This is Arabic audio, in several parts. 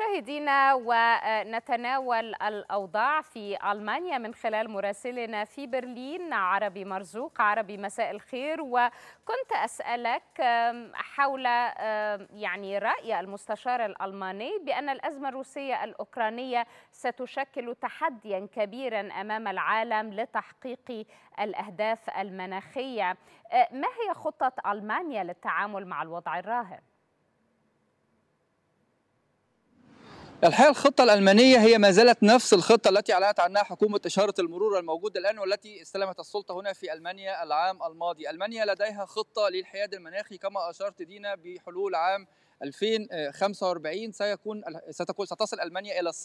مشاهدينا ونتناول الأوضاع في ألمانيا من خلال مراسلنا في برلين عربي مرزوق عربي مساء الخير وكنت أسألك حول يعني رأي المستشار الألماني بأن الأزمة الروسية الأوكرانية ستشكل تحديا كبيرا أمام العالم لتحقيق الأهداف المناخية أه، ما هي خطة ألمانيا للتعامل مع الوضع الراهن؟ الحقيقة الخطة الألمانية هي ما زالت نفس الخطة التي أعلنت عنها حكومة إشارة المرور الموجودة الآن والتي استلمت السلطة هنا في ألمانيا العام الماضي ألمانيا لديها خطة للحياد المناخي كما أشرت دينا بحلول عام 2045 سيكون ستكون ستصل ألمانيا إلى 0%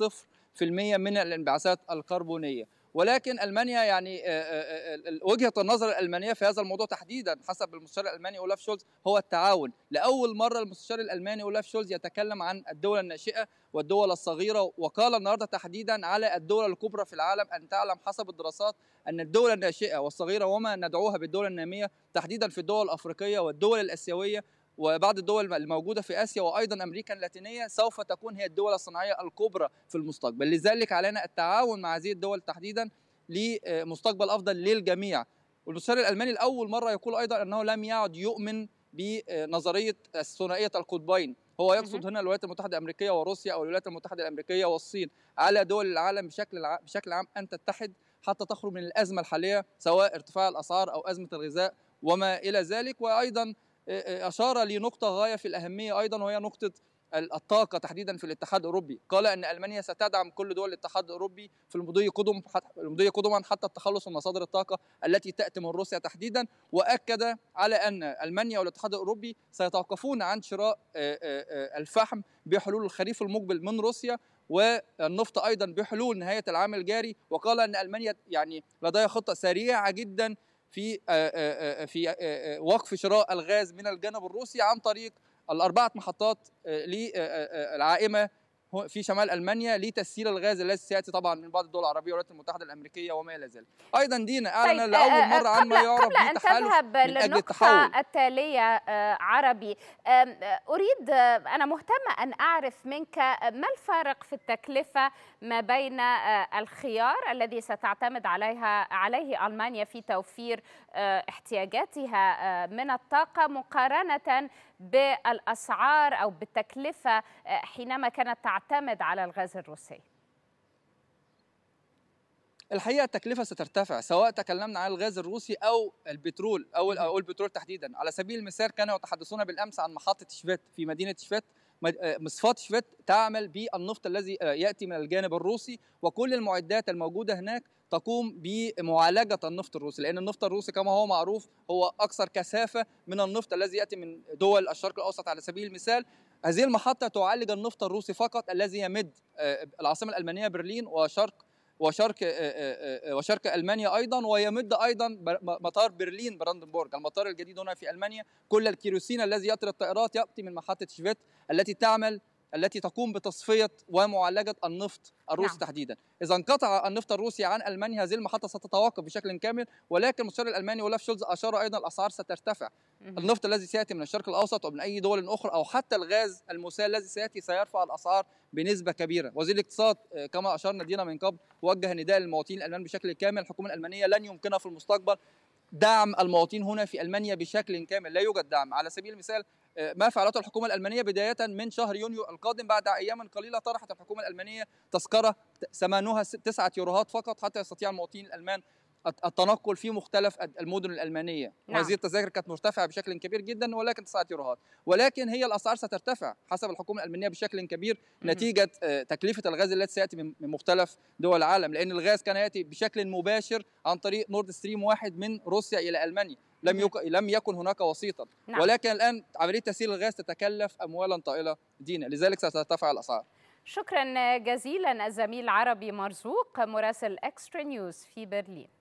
من الانبعاثات الكربونية ولكن المانيا يعني آه، آه، آه، وجهه النظر الالمانيه في هذا الموضوع تحديدا حسب المستشار الالماني اولاف شولز هو التعاون لاول مره المستشار الالماني اولاف شولز يتكلم عن الدول الناشئه والدول الصغيره وقال النهارده تحديدا على الدول الكبرى في العالم ان تعلم حسب الدراسات ان الدول الناشئه والصغيره وما ندعوها بالدول الناميه تحديدا في الدول الافريقيه والدول الاسيويه وبعض الدول الموجودة في آسيا وأيضا أمريكا اللاتينية سوف تكون هي الدول الصناعية الكبرى في المستقبل لذلك علينا التعاون مع هذه الدول تحديدا لمستقبل آه، أفضل للجميع والمستشار الألماني لأول مرة يقول أيضا أنه لم يعد يؤمن بنظرية الثنائية القطبين هو يقصد هنا الولايات المتحدة الأمريكية وروسيا أو الولايات المتحدة الأمريكية والصين على دول العالم بشكل بشكل عام أن تتحد حتى تخرج من الأزمة الحالية سواء ارتفاع الأسعار أو أزمة الغذاء وما إلى ذلك وأيضا آه، آه، أشار لنقطة غاية في الأهمية أيضا وهي نقطة الطاقة تحديدا في الاتحاد الأوروبي قال أن ألمانيا ستدعم كل دول الاتحاد الأوروبي في المضي قدم المضي قدما حتى التخلص من مصادر الطاقة التي تأتي من روسيا تحديدا وأكد على أن ألمانيا والاتحاد الأوروبي سيتوقفون عن شراء آه، الفحم بحلول الخريف المقبل من روسيا والنفط ايضا بحلول نهايه العام الجاري وقال ان المانيا يعني لديها خطه سريعه جدا في آه، آه، آه، في وقف شراء الغاز من الجانب الروسي عن طريق الاربعه محطات للعائمه في شمال المانيا لتسهيل الغاز الذي سياتي طبعا من بعض الدول العربيه والولايات المتحده الامريكيه وما الى ذلك. ايضا دينا اعلن طيب لاول آه، آه، مره عن ما يعرف قبل ان تذهب للنقطه التاليه آه، عربي اريد انا مهتمه ان اعرف منك ما الفارق في التكلفه ما بين الخيار الذي ستعتمد عليها عليه المانيا في توفير احتياجاتها من الطاقه مقارنه بالاسعار او بالتكلفه حينما كانت تعتمد تعتمد على الغاز الروسي الحقيقه التكلفه سترتفع سواء تكلمنا عن الغاز الروسي او البترول او او البترول تحديدا على سبيل المثال كانوا يتحدثون بالامس عن محطه شفت في مدينه شفت آه، مصفات شفت تعمل بالنفط الذي آه، ياتي من الجانب الروسي وكل المعدات الموجوده هناك تقوم بمعالجه النفط الروسي لان النفط الروسي كما هو معروف هو اكثر كثافه من النفط الذي ياتي من دول الشرق الاوسط على سبيل المثال هذه المحطة تعالج النفط الروسي فقط الذي يمد آه، العاصمة الألمانية برلين وشرق وشرق آه، آه، وشرق المانيا ايضا ويمد ايضا مطار برلين براندنبورغ المطار الجديد هنا في المانيا كل الكيروسين الذي ياتي الطائرات ياتي من محطه شفيت التي تعمل التي تقوم بتصفيه ومعالجه النفط الروسي نعم. تحديدا اذا انقطع النفط الروسي عن المانيا هذه المحطه ستتوقف بشكل كامل ولكن المستشار الالماني اولاف شولز اشار ايضا الاسعار سترتفع النفط الذي سياتي من الشرق الاوسط ومن اي دول اخرى او حتى الغاز المسال الذي سياتي سيرفع الاسعار بنسبه كبيره وزير الاقتصاد آه، كما اشرنا دينا من قبل وجه نداء للمواطنين الالمان بشكل كامل الحكومه الالمانيه لن يمكنها في المستقبل دعم المواطنين هنا في المانيا بشكل كامل لا يوجد دعم على سبيل المثال آه، ما فعلته الحكومة الألمانية بداية من شهر يونيو القادم بعد أيام قليلة طرحت الحكومة الألمانية تذكرة ثمنها تسعة يوروهات فقط حتى يستطيع المواطنين الألمان التنقل في مختلف المدن الالمانيه نعم. وهذه التذاكر كانت مرتفعه بشكل كبير جدا ولكن تسعة يوروهات ولكن هي الاسعار سترتفع حسب الحكومه الالمانيه بشكل كبير نتيجه آه، تكلفه الغاز التي سياتي من مختلف دول العالم لان الغاز كان ياتي بشكل مباشر عن طريق نورد ستريم واحد من روسيا الى المانيا لم يك... لم يكن هناك وسيطا نعم. ولكن الان عمليه تسييل الغاز تتكلف اموالا طائله دينا لذلك سترتفع الاسعار شكرا جزيلا الزميل عربي مرزوق مراسل اكسترا نيوز في برلين